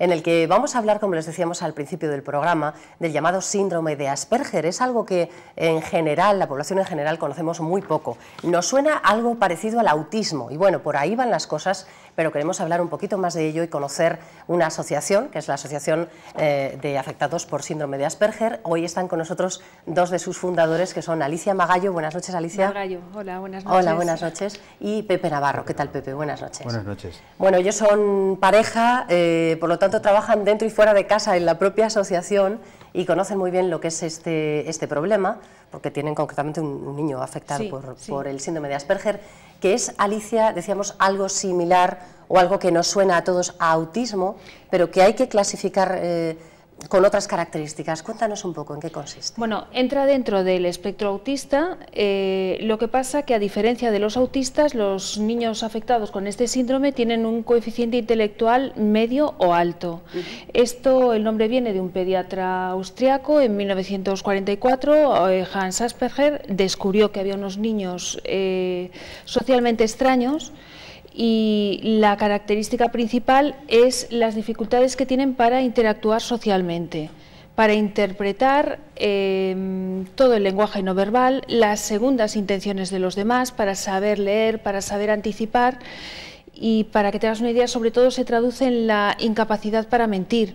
en el que vamos a hablar, como les decíamos al principio del programa, del llamado síndrome de Asperger. Es algo que en general, la población en general, conocemos muy poco. Nos suena algo parecido al autismo y bueno, por ahí van las cosas pero queremos hablar un poquito más de ello y conocer una asociación, que es la Asociación eh, de Afectados por Síndrome de Asperger. Hoy están con nosotros dos de sus fundadores, que son Alicia Magallo. Buenas noches, Alicia. Magallo, hola, buenas noches. Hola, buenas noches. Y Pepe Navarro. ¿Qué tal, Pepe? Buenas noches. Buenas noches. Bueno, ellos son pareja, eh, por lo tanto trabajan dentro y fuera de casa en la propia asociación y conocen muy bien lo que es este, este problema, porque tienen concretamente un, niño afectado por, por, el síndrome de Asperger, que es, Alicia, decíamos, algo similar o algo que nos suena a todos a autismo, pero que hay que clasificar... Eh, con otras características. Cuéntanos un poco en qué consiste. Bueno, entra dentro del espectro autista, eh, lo que pasa que a diferencia de los autistas, los niños afectados con este síndrome tienen un coeficiente intelectual medio o alto. Esto, el nombre viene de un pediatra austriaco, en 1944 eh, Hans Asperger descubrió que había unos niños eh, socialmente extraños y la característica principal es las dificultades que tienen para interactuar socialmente, para interpretar em, todo el lenguaje no verbal, las segundas intenciones de los demás, para saber leer, para saber anticipar y para que te una idea, sobre todo se traduce en la incapacidad para mentir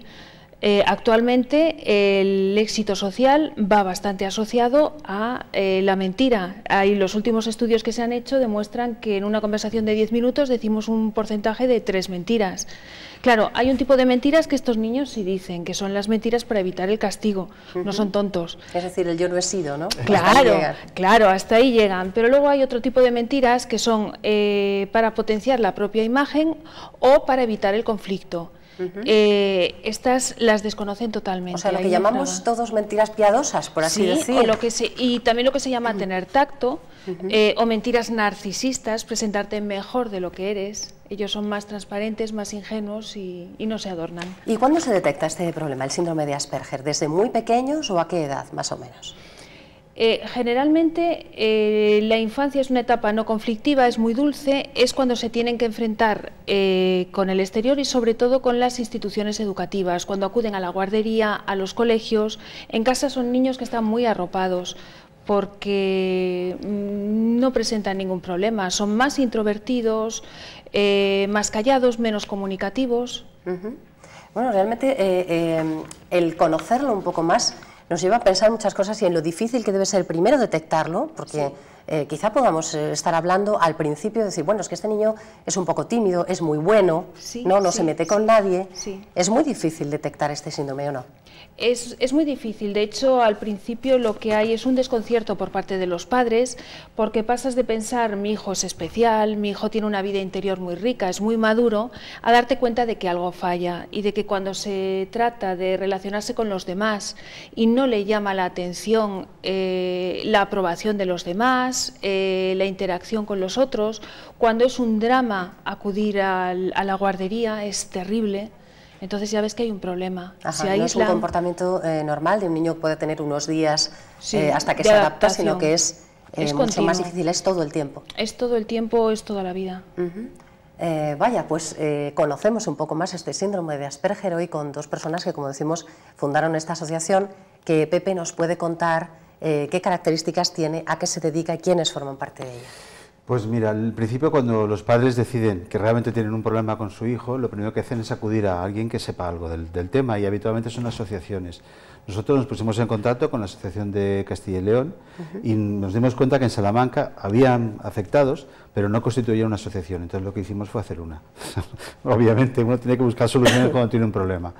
eh, actualmente el éxito social va bastante asociado a eh, la mentira. los últimos estudios que se han hecho demuestran que en una conversación de 10 minutos decimos un porcentaje de tres mentiras. Claro, hay un tipo de mentiras que estos niños sí dicen, que son las mentiras para evitar el castigo, no son tontos. Es decir, el yo no he sido, ¿no? Claro, hasta claro, hasta ahí llegan. Pero luego hay otro tipo de mentiras que son eh, para potenciar la propia imagen o para evitar el conflicto. Eh, estas las desconocen totalmente. O sea, lo que llamamos todos mentiras piadosas, por así decir. O y también lo que se llama tener tacto, eh, o mentiras narcisistas, presentarte mejor de lo que eres. Ellos son más transparentes, más ingenuos y, y no se adornan. ¿Y cuándo se detecta este problema, el síndrome de Asperger? ¿Desde muy pequeños o a qué edad, más o menos? Eh, generalmente eh, la infancia es una etapa no conflictiva, es muy dulce, es cuando se tienen que enfrentar eh, con el exterior y sobre todo con las instituciones educativas, cuando acuden a la guardería, a los colegios. En casa son niños que están muy arropados porque mm, no presentan ningún problema, son más introvertidos, más callados, menos comunicativos. Bueno, realmente el conocerlo un poco más nos lleva a pensar muchas cosas y en lo difícil que debe ser primero detectarlo, porque... Eh, quizá podamos eh, estar hablando al principio de decir, bueno, es que este niño es un poco tímido, es muy bueno, no, no se mete con nadie. ¿Es muy difícil detectar este síndrome o no? Es, muy difícil, de hecho al principio lo que hay es un desconcierto por parte de los padres porque pasas de pensar mi hijo es especial, mi hijo tiene una vida interior muy rica, es muy maduro, a darte cuenta de que algo falla y de que cuando se trata de relacionarse con los demás y no le llama la atención eh, la aprobación de los demás, eh, la interacción con los otros. Cuando es un drama acudir a la guardería es terrible. Entonces ya ves que hay un problema. no es un comportamiento eh, normal de un niño que puede tener unos días eh, hasta que se adapta, sino que es, mucho más difícil, es todo el tiempo. Es todo el tiempo, es toda la vida. vaya, pues conocemos un poco más este síndrome de Asperger hoy con dos personas que, como decimos, fundaron esta asociación que Pepe nos puede contar eh, qué características tiene, a qué se dedica y quiénes forman parte de ella. Pues mira, al principio cuando los padres deciden que realmente tienen un problema con su hijo, lo primero que hacen es acudir a alguien que sepa algo del tema y habitualmente son asociaciones. Nosotros nos pusimos en contacto con la Asociación de Castilla y León y nos dimos cuenta que en Salamanca habían afectados, pero no constituían una asociación. Entonces lo que hicimos fue hacer una. obviamente uno tiene que buscar soluciones cuando tiene un problema.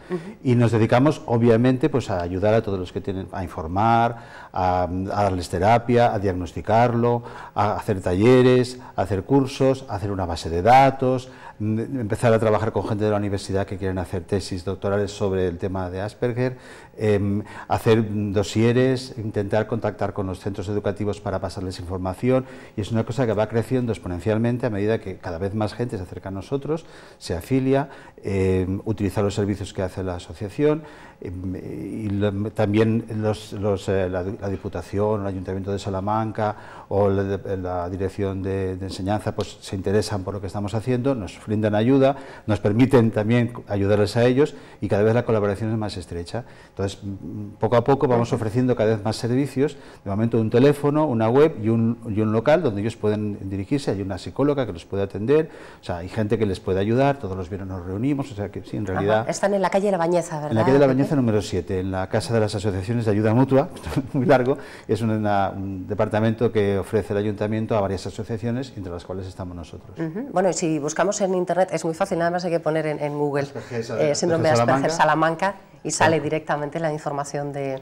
Y nos dedicamos, obviamente, pues a ayudar a todos los que tienen, a informar, a, a darles terapia, a diagnosticarlo, a hacer talleres, a hacer cursos, a hacer una base de datos, mm, empezar a trabajar con gente de la universidad que quieren hacer tesis doctorales sobre el tema de Asperger Em, hacer dosieres, intentar contactar con los centros educativos para pasarles información y es una cosa que va creciendo exponencialmente a medida que cada vez más gente se acerca a nosotros, se afilia, em, utiliza los servicios que hace la asociación em, y también eh, la, Diputación, el Ayuntamiento de Salamanca o la, Dirección de, Enseñanza pues se interesan por lo que estamos haciendo, nos brindan ayuda, nos permiten también ayudarles a ellos y cada vez la colaboración es más estrecha. Entonces, poco a poco vamos ofreciendo cada vez más servicios, de momento un teléfono, una web y un, local donde ellos pueden dirigirse, hay una psicóloga que los puede atender, o sea, hay gente que les puede ayudar, todos los viernes nos reunimos, o sea que sí, en realidad... Están en la calle de La Bañeza, ¿verdad? En la calle de La Bañeza número 7, en la Casa de las Asociaciones de Ayuda Mutua, muy largo, es un departamento que ofrece el ayuntamiento a varias asociaciones, entre las cuales estamos nosotros. Bueno, y si buscamos en internet, es muy fácil, nada más hay que poner en, Google eh, síndrome de Asperger Salamanca y sale directamente la información de,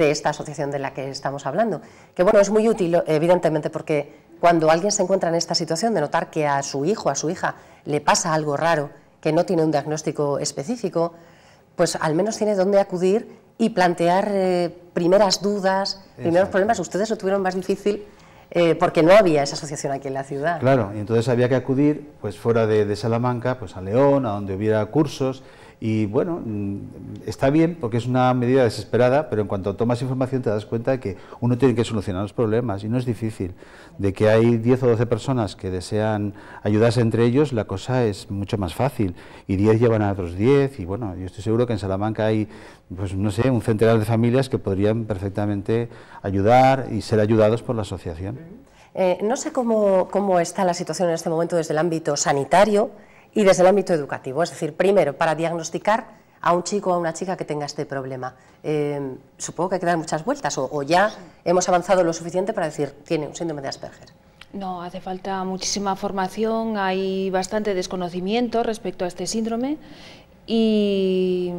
esta asociación de la que estamos hablando. Que bueno, es muy útil, evidentemente, porque cuando alguien se encuentra en esta situación de notar que a su hijo, a su hija, le pasa algo raro, que no tiene un diagnóstico específico, pues al menos tiene dónde acudir y plantear eh, primeras dudas, primeros problemas. Ustedes lo tuvieron más difícil eh, porque no había esa asociación aquí en la ciudad. Claro, y entonces había que acudir, pues fuera de, de Salamanca, pues a León, a donde hubiera cursos, y bueno, mm, está bien porque es una medida desesperada, pero en cuanto tomas información te das cuenta de que uno tiene que solucionar los problemas y no es difícil. De que hay 10 o 12 personas que desean ayudarse entre ellos, la cosa es mucho más fácil. Y 10 llevan a otros 10 y bueno, yo estoy seguro que en Salamanca hay, pues no sé, un centenar de familias que podrían perfectamente ayudar y ser ayudados por la asociación. Eh, no sé cómo, cómo está la situación en este momento desde el ámbito sanitario y desde el ámbito educativo. Es decir, primero, para diagnosticar a un chico o a una chica que tenga este problema. Eh, supongo que hay que dar muchas vueltas o, ya hemos avanzado lo suficiente para decir, tiene un síndrome de Asperger. No, hace falta muchísima formación, hay bastante desconocimiento respecto a este síndrome y,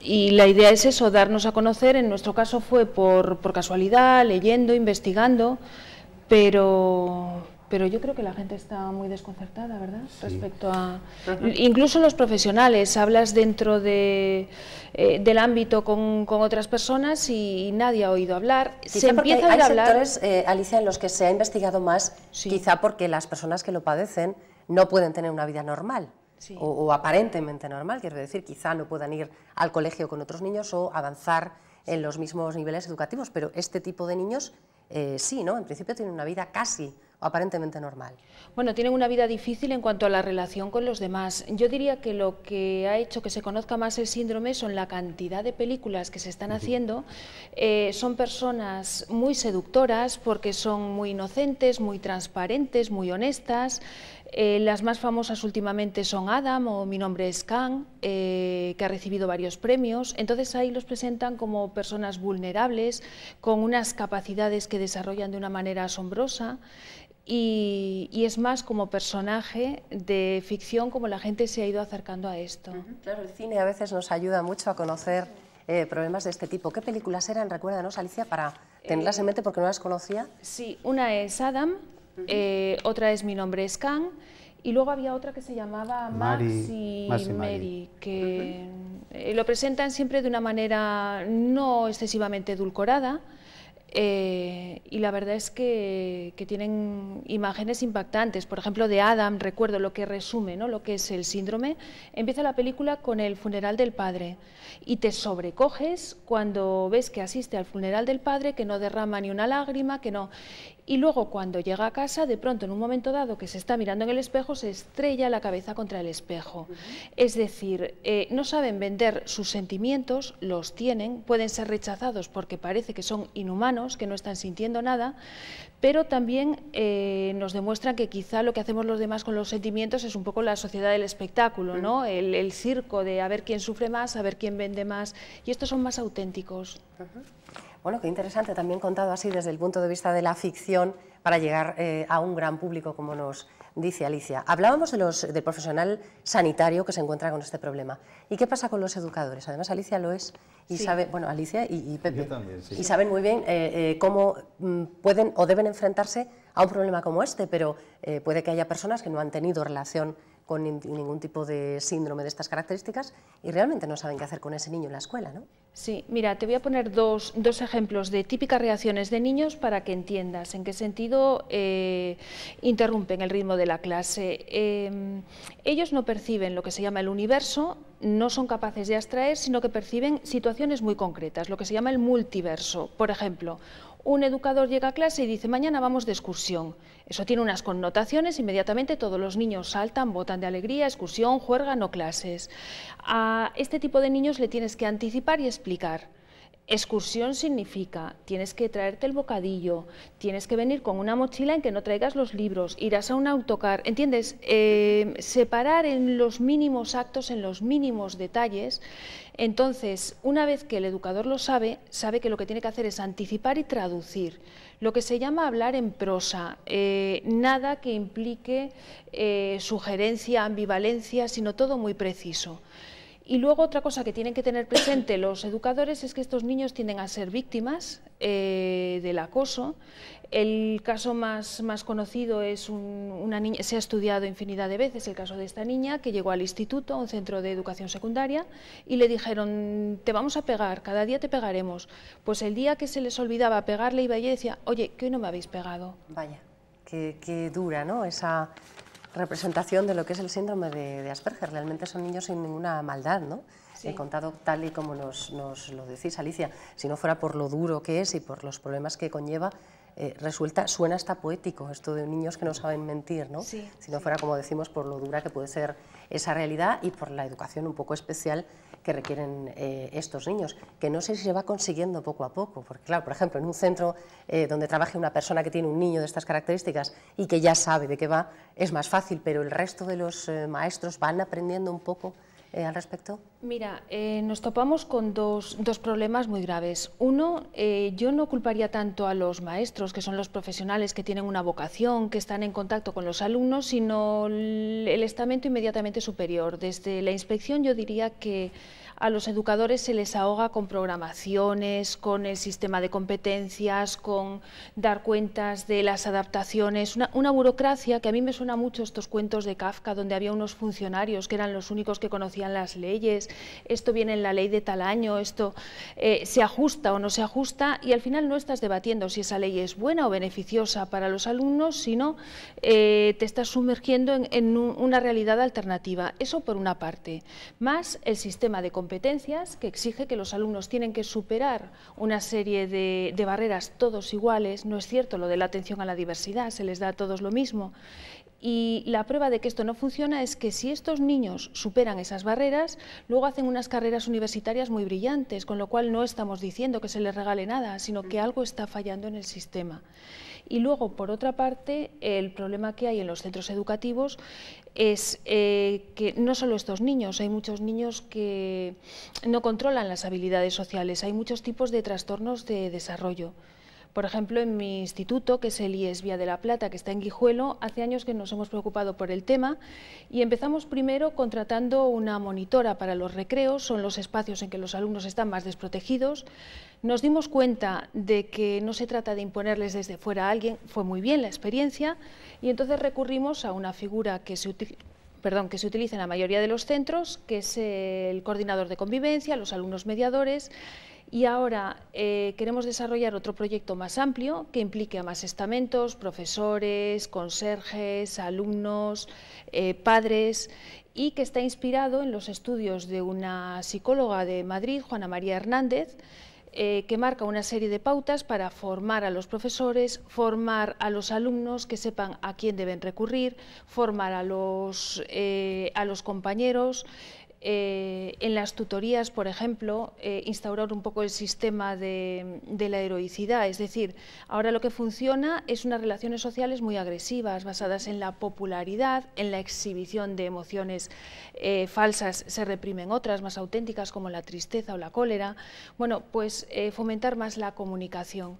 y la idea es eso, darnos a conocer, en nuestro caso fue por, por casualidad, leyendo, investigando, pero pero yo creo que la gente está muy desconcertada, ¿verdad? Respecto a... Incluso los profesionales, hablas dentro de, eh, del ámbito con, otras personas y, nadie ha oído hablar. se empieza hay, a sectores, eh, Alicia, en los que se ha investigado más, quizá porque las personas que lo padecen no pueden tener una vida normal. O, aparentemente normal, quiero decir, quizá no puedan ir al colegio con otros niños o avanzar en los mismos niveles educativos, pero este tipo de niños eh, sí, ¿no? En principio tienen una vida casi aparentemente normal. Bueno, tienen una vida difícil en cuanto a la relación con los demás. Yo diría que lo que ha hecho que se conozca más el síndrome son la cantidad de películas que se están haciendo. Eh, son personas muy seductoras porque son muy inocentes, muy transparentes, muy honestas. Eh, las más famosas últimamente son Adam o Mi nombre es Khan, eh, que ha recibido varios premios. Entonces ahí los presentan como personas vulnerables, con unas capacidades que desarrollan de una manera asombrosa. Y, es más como personaje de ficción como la gente se ha ido acercando a esto. Claro, el cine a veces nos ayuda mucho a conocer eh, problemas de este tipo. ¿Qué películas eran? Recuérdanos, Alicia, para tenerlas en mente porque no las conocía. Sí, una es Adam, eh, otra es Mi nombre es Khan, y luego había otra que se llamaba Max y, Mary, que eh, lo presentan siempre de una manera no excesivamente edulcorada, eh, y la verdad es que, tienen imágenes impactantes. Por ejemplo, de Adam, recuerdo lo que resume, ¿no? lo que es el síndrome. Empieza la película con el funeral del padre y te sobrecoges cuando ves que asiste al funeral del padre, que no derrama ni una lágrima, que no y luego cuando llega a casa, de pronto en un momento dado que se está mirando en el espejo, se estrella la cabeza contra el espejo. Es decir, eh, no saben vender sus sentimientos, los tienen, pueden ser rechazados porque parece que son inhumanos, que no están sintiendo nada, pero también eh, nos demuestran que quizá lo que hacemos los demás con los sentimientos es un poco la sociedad del espectáculo, ¿no? Mm. El, circo de a ver quién sufre más, a ver quién vende más, y estos son más auténticos. Bueno, qué interesante, también contado así desde el punto de vista de la ficción para llegar eh, a un gran público, como nos dice Alicia. Hablábamos de los, del profesional sanitario que se encuentra con este problema. ¿Y qué pasa con los educadores? Además, Alicia lo es y sabe, bueno, Alicia y, y y saben muy bien eh, eh, cómo mm, pueden o deben enfrentarse a un problema como este, pero puede que haya personas que no han tenido relación con ningún tipo de síndrome de estas características y realmente no saben qué hacer con ese niño en la escuela, ¿no? Sí, mira, te voy a poner dos, ejemplos de típicas reacciones de niños para que entiendas en qué sentido eh, interrumpen el ritmo de la clase. Em, ellos no perciben lo que se llama el universo, no son capaces de abstraer, sino que perciben situaciones muy concretas, lo que se llama el multiverso. Por ejemplo, un educador llega a clase y dice, mañana vamos de excursión. Eso tiene unas connotaciones, inmediatamente todos los niños saltan, votan de alegría, excursión, juergan o clases. A este tipo de niños le tienes que anticipar y explicar. Excursión significa, tienes que traerte el bocadillo, tienes que venir con una mochila en que no traigas los libros, irás a un autocar, ¿entiendes? Eh, separar en los mínimos actos, en los mínimos detalles. Entonces, una vez que el educador lo sabe, sabe que lo que tiene que hacer es anticipar y traducir, lo que se llama hablar en prosa, eh, nada que implique eh, sugerencia, ambivalencia, sino todo muy preciso. Y luego otra cosa que tienen que tener presente los educadores es que estos niños tienden a ser víctimas eh, del acoso. El caso más, más conocido es una niña, se ha estudiado infinidad de veces el caso de esta niña que llegó al instituto, a un centro de educación secundaria, y le dijeron, te vamos a pegar, cada día te pegaremos. Pues el día que se les olvidaba pegarle, iba y decía, oye, que hoy no me habéis pegado. Vaya, qué dura, ¿no? Esa, representación de lo que es el síndrome de, Asperger. Realmente son niños sin ninguna maldad, ¿no? He contado tal y como nos, nos, lo decís, Alicia. Si no fuera por lo duro que es y por los problemas que conlleva, eh, resulta, suena hasta poético esto de niños que no saben mentir, ¿no? si no fuera como decimos por lo dura que puede ser esa realidad y por la educación un poco especial que requieren eh, estos niños, que no sé si se va consiguiendo poco a poco, porque claro, por ejemplo, en un centro eh, donde trabaje una persona que tiene un niño de estas características y que ya sabe de qué va, es más fácil, pero el resto de los maestros van aprendiendo un poco eh, al respecto? Mira, eh, nos topamos con dos, dos, problemas muy graves. Uno, eh, yo no culparía tanto a los maestros, que son los profesionales que tienen una vocación, que están en contacto con los alumnos, sino el estamento inmediatamente superior. Desde la inspección yo diría que a los educadores se les ahoga con programaciones, con el sistema de competencias, con dar cuentas de las adaptaciones, una, burocracia que a mí me suena mucho estos cuentos de Kafka, donde había unos funcionarios que eran los únicos que conocían las leyes, esto viene en la ley de tal año, esto eh, se ajusta o no se ajusta, y al final no estás debatiendo si esa ley es buena o beneficiosa para los alumnos, sino eh, te estás sumergiendo en, una realidad alternativa. Eso por una parte, más el sistema de competencias competencias que exige que los alumnos tienen que superar una serie de, de barreras todos iguales. No es cierto lo de la atención a la diversidad, se les da a todos lo mismo. Y la prueba de que esto no funciona es que si estos niños superan esas barreras, luego hacen unas carreras universitarias muy brillantes, con lo cual no estamos diciendo que se les regale nada, sino que algo está fallando en el sistema. Y luego, por otra parte, el problema que hay en los centros educativos es eh, que no solo estos niños, hay muchos niños que no controlan las habilidades sociales, hay muchos tipos de trastornos de desarrollo. Por ejemplo, en mi instituto, que es el IES Vía de la Plata, que está en Guijuelo, hace años que nos hemos preocupado por el tema y empezamos primero contratando una monitora para los recreos, son los espacios en que los alumnos están más desprotegidos. Nos dimos cuenta de que no se trata de imponerles desde fuera a alguien, fue muy bien la experiencia y entonces recurrimos a una figura que se utiliza perdón, que se utiliza en la mayoría de los centros, que es el coordinador de convivencia, los alumnos mediadores, y ahora eh, queremos desarrollar otro proyecto más amplio que implique a más estamentos, profesores, conserjes, alumnos, eh, padres y que está inspirado en los estudios de una psicóloga de Madrid, Juana María Hernández, eh, que marca una serie de pautas para formar a los profesores, formar a los alumnos que sepan a quién deben recurrir, formar a los, eh, a los compañeros, eh, en las tutorías, por ejemplo, eh, instaurar un poco el sistema de, la heroicidad. Es decir, ahora lo que funciona es unas relaciones sociales muy agresivas, basadas en la popularidad, en la exhibición de emociones eh, falsas, se reprimen otras más auténticas como la tristeza o la cólera. Bueno, pues fomentar más la comunicación.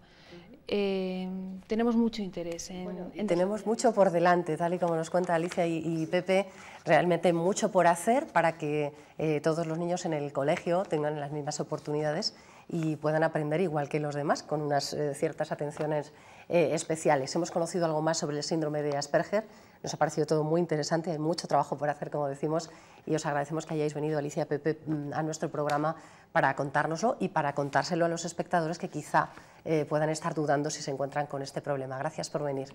Eh, tenemos mucho interés. En, tenemos mucho por delante, tal y como nos cuenta Alicia y, Pepe, realmente mucho por hacer para que eh, todos los niños en el colegio tengan las mismas oportunidades y puedan aprender igual que los demás, con unas eh, ciertas atenciones especiales. Hemos conocido algo más sobre el síndrome de Asperger, nos ha parecido todo muy interesante, hay mucho trabajo por hacer, como decimos, y os agradecemos que hayáis venido, Alicia Pepe, mm, a nuestro programa para contárnoslo y para contárselo a los espectadores que quizá eh, puedan estar dudando si se encuentran con este problema. Gracias por venir.